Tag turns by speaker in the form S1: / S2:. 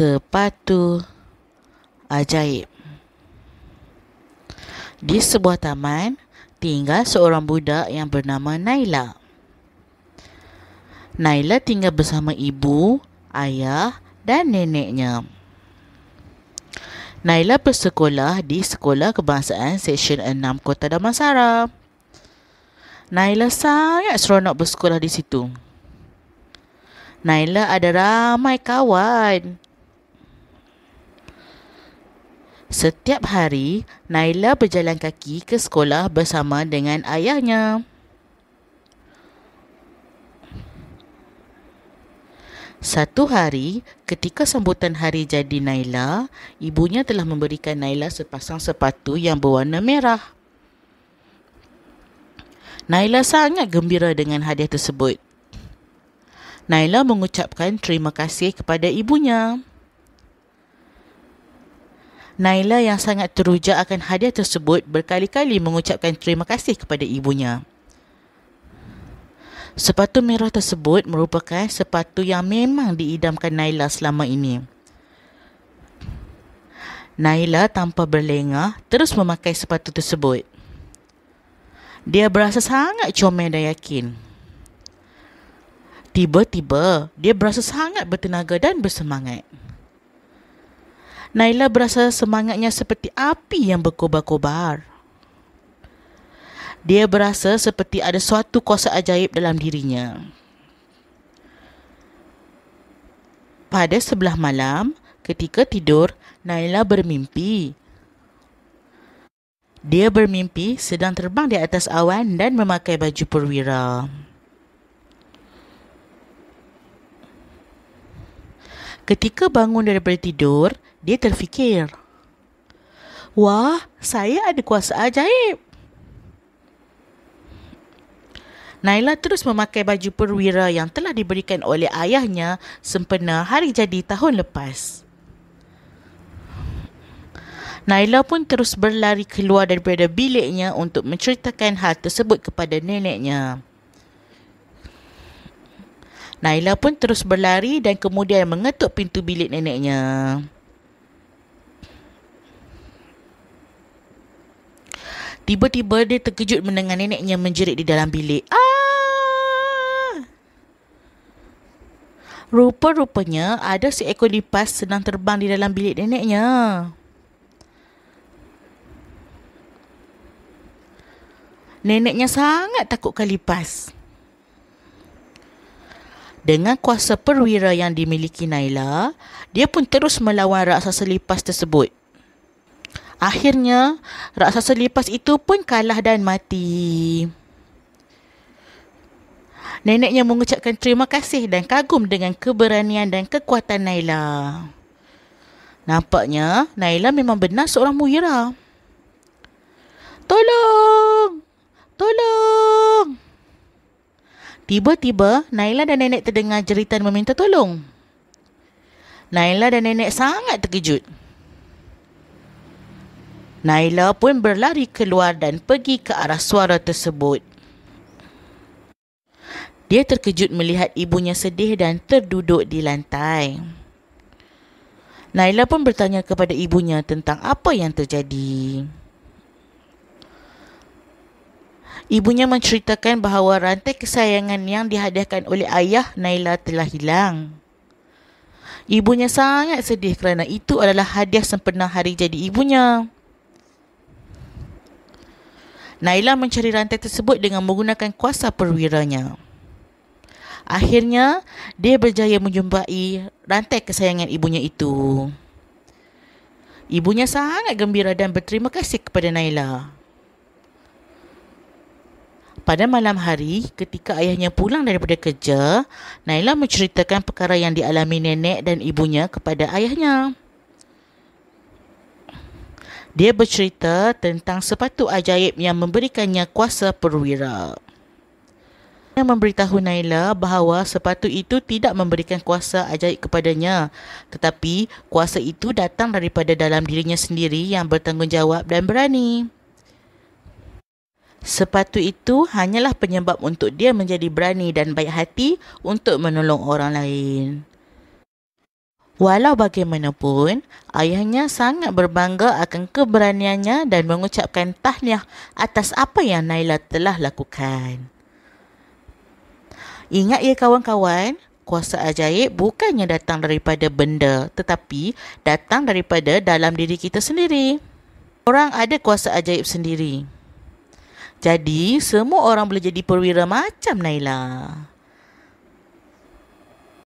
S1: sepatu ajaib. Di sebuah taman, tinggal seorang budak yang bernama Naila. Naila tinggal bersama ibu, ayah dan neneknya. Naila bersekolah di Sekolah Kebangsaan Seksyen 6 Kota Damansara. Naila sangat seronok bersekolah di situ. Naila ada ramai kawan. Setiap hari, Naila berjalan kaki ke sekolah bersama dengan ayahnya. Satu hari, ketika sambutan hari jadi Naila, ibunya telah memberikan Naila sepasang sepatu yang berwarna merah. Naila sangat gembira dengan hadiah tersebut. Naila mengucapkan terima kasih kepada ibunya. Naila yang sangat teruja akan hadiah tersebut berkali-kali mengucapkan terima kasih kepada ibunya. Sepatu merah tersebut merupakan sepatu yang memang diidamkan Naila selama ini. Naila tanpa berlengah terus memakai sepatu tersebut. Dia berasa sangat comel dan yakin. Tiba-tiba, dia berasa sangat bertenaga dan bersemangat. Naila berasa semangatnya seperti api yang berkobar-kobar. Dia berasa seperti ada suatu kuasa ajaib dalam dirinya. Pada sebelah malam, ketika tidur, Naila bermimpi. Dia bermimpi sedang terbang di atas awan dan memakai baju perwira. Ketika bangun daripada tidur, dia terfikir. Wah, saya ada kuasa ajaib. Naila terus memakai baju perwira yang telah diberikan oleh ayahnya sempena hari jadi tahun lepas. Naila pun terus berlari keluar daripada biliknya untuk menceritakan hal tersebut kepada neneknya. Naila pun terus berlari dan kemudian mengetuk pintu bilik neneknya. Tiba-tiba dia terkejut mendengar neneknya menjerit di dalam bilik. Ah! Rupa-rupanya ada si ekor lipas sedang terbang di dalam bilik neneknya. Neneknya sangat takutkan lipas. Dengan kuasa perwira yang dimiliki Naila, dia pun terus melawan raksasa lipas tersebut. Akhirnya, raksasa lipas itu pun kalah dan mati. Neneknya mengucapkan terima kasih dan kagum dengan keberanian dan kekuatan Naila. Nampaknya Naila memang benar seorang muhira. Tolong! Tolong! Tiba-tiba Naila dan nenek terdengar jeritan meminta tolong. Naila dan nenek sangat terkejut. Naila pun berlari keluar dan pergi ke arah suara tersebut. Dia terkejut melihat ibunya sedih dan terduduk di lantai. Naila pun bertanya kepada ibunya tentang apa yang terjadi. Ibunya menceritakan bahawa rantai kesayangan yang dihadiahkan oleh ayah Naila telah hilang. Ibunya sangat sedih kerana itu adalah hadiah sempena hari jadi ibunya. Naila mencari rantai tersebut dengan menggunakan kuasa perwiranya. Akhirnya, dia berjaya menjumpai rantai kesayangan ibunya itu. Ibunya sangat gembira dan berterima kasih kepada Naila. Pada malam hari, ketika ayahnya pulang daripada kerja, Naila menceritakan perkara yang dialami nenek dan ibunya kepada ayahnya. Dia bercerita tentang sepatu ajaib yang memberikannya kuasa perwira. Dia memberitahu Naila bahawa sepatu itu tidak memberikan kuasa ajaib kepadanya. Tetapi kuasa itu datang daripada dalam dirinya sendiri yang bertanggungjawab dan berani. Sepatu itu hanyalah penyebab untuk dia menjadi berani dan baik hati untuk menolong orang lain. Walau bagaimanapun, ayahnya sangat berbangga akan keberaniannya dan mengucapkan tahniah atas apa yang Naila telah lakukan. Ingat ya kawan-kawan, kuasa ajaib bukannya datang daripada benda tetapi datang daripada dalam diri kita sendiri. Orang ada kuasa ajaib sendiri. Jadi, semua orang boleh jadi perwira macam Naila.